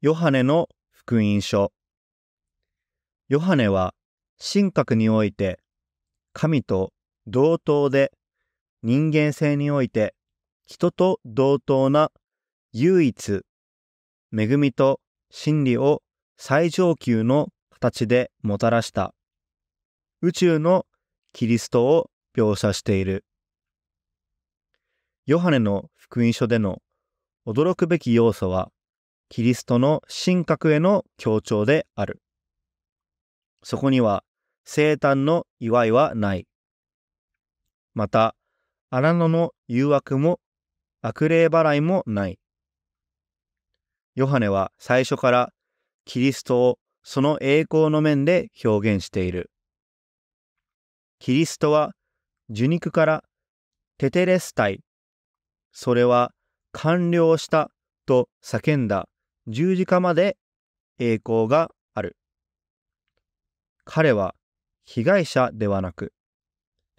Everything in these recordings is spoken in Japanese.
ヨハネの福音書ヨハネは神格において神と同等で人間性において人と同等な唯一恵みと真理を最上級の形でもたらした宇宙のキリストを描写しているヨハネの福音書での驚くべき要素はキリストの神格への協調である。そこには生誕の祝いはない。また、荒野の誘惑も悪霊払いもない。ヨハネは最初からキリストをその栄光の面で表現している。キリストは受肉からテテレスタイ、それは完了したと叫んだ十字架まで栄光がある。彼は被害者ではなく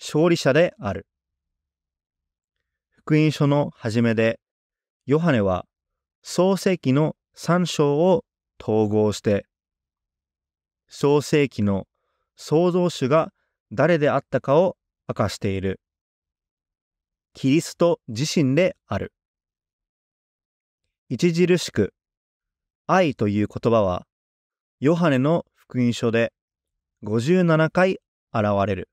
勝利者である。福音書の初めでヨハネは創世記の3章を統合して創世記の創造主が誰であったかを明かしている。キリスト自身である。著しく愛という言葉は、ヨハネの福音書で57回現れる。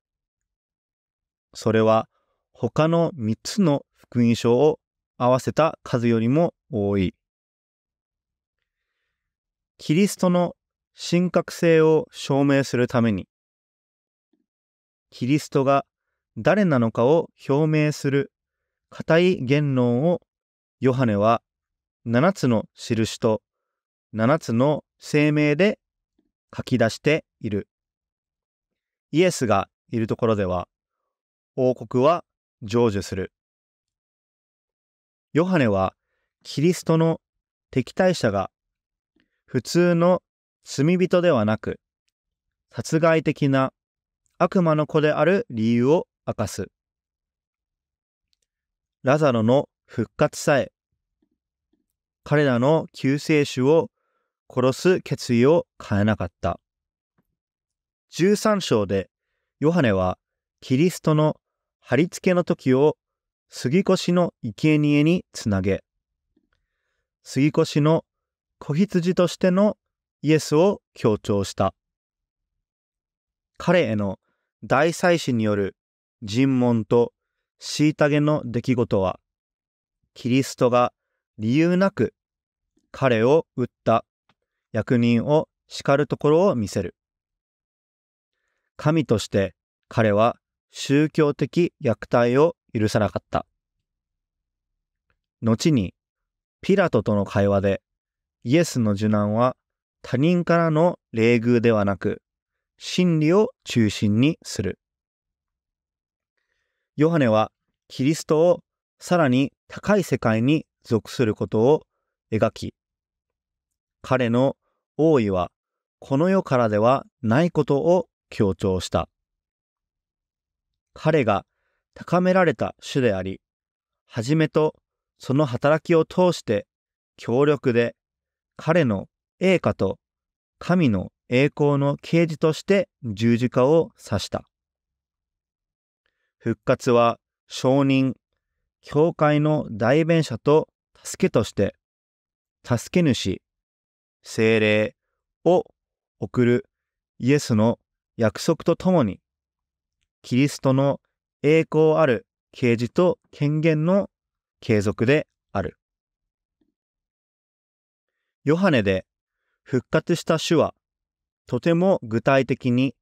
それは他の3つの福音書を合わせた数よりも多い。キリストの神格性を証明するために、キリストが誰なのかを表明する固い言論をヨハネは7つの印と7つの声明で書き出している。イエスがいるところでは、王国は成就する。ヨハネはキリストの敵対者が普通の罪人ではなく殺害的な悪魔の子である理由を明かす。ラザロの復活さえ彼らの救世主を殺す決意を変えなかった。13章でヨハネはキリストの貼り付けの時を杉越の生贄につなげ、杉越の子羊としてのイエスを強調した。彼への大祭司による尋問と虐げの出来事は、キリストが理由なく彼を打った役人を叱るところを見せる。神として彼は宗教的虐待を許さなかった。後にピラトとの会話でイエスの受難は他人からの冷遇ではなく真理を中心にする。ヨハネはキリストをさらに高い世界に属することを描き彼の王位はこの世からではないことを強調した。彼が高められた種であり、はじめとその働きを通して強力で彼の栄華と神の栄光の啓示として十字架を指した。復活は承人、教会の代弁者と助けとして、助け主、聖霊を送るイエスの約束とともに、キリストの栄光ある啓示と権限の継続である。ヨハネで復活した主は、とても具体的に、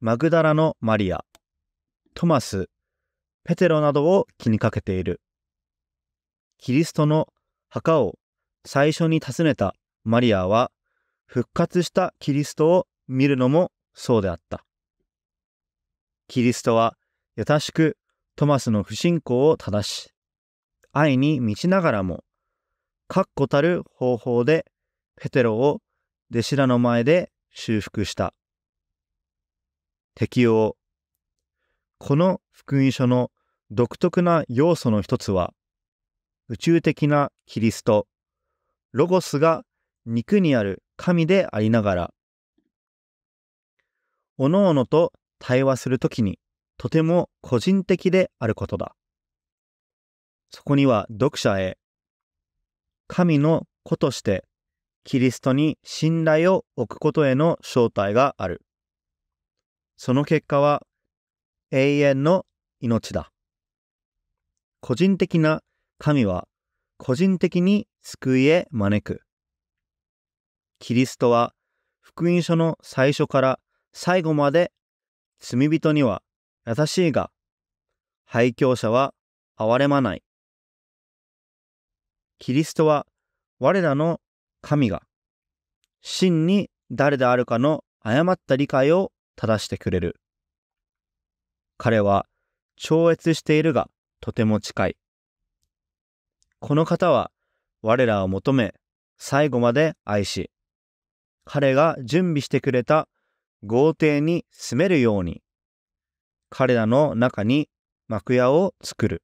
マグダラのマリア、トマス、ペテロなどを気にかけている。キリストの墓を最初に訪ねたマリアは復活したキリストを見るのもそうであった。キリストは優しくトマスの不信仰を正し、愛に満ちながらも、確固たる方法でペテロを弟子らの前で修復した。適応。この福音書の独特な要素の一つは、宇宙的なキリスト、ロゴスが肉にある神でありながら、おのおのと対話するときにとても個人的であることだ。そこには読者へ、神の子としてキリストに信頼を置くことへの正体がある。その結果は永遠の命だ。個人的な神は個人的に救いへ招く。キリストは福音書の最初から最後まで罪人には優しいが、廃教者は憐れまない。キリストは我らの神が真に誰であるかの誤った理解を正してくれる。彼は超越しているがとても近い。この方は我らを求め最後まで愛し、彼が準備してくれた豪邸に住めるように彼らの中に幕屋を作る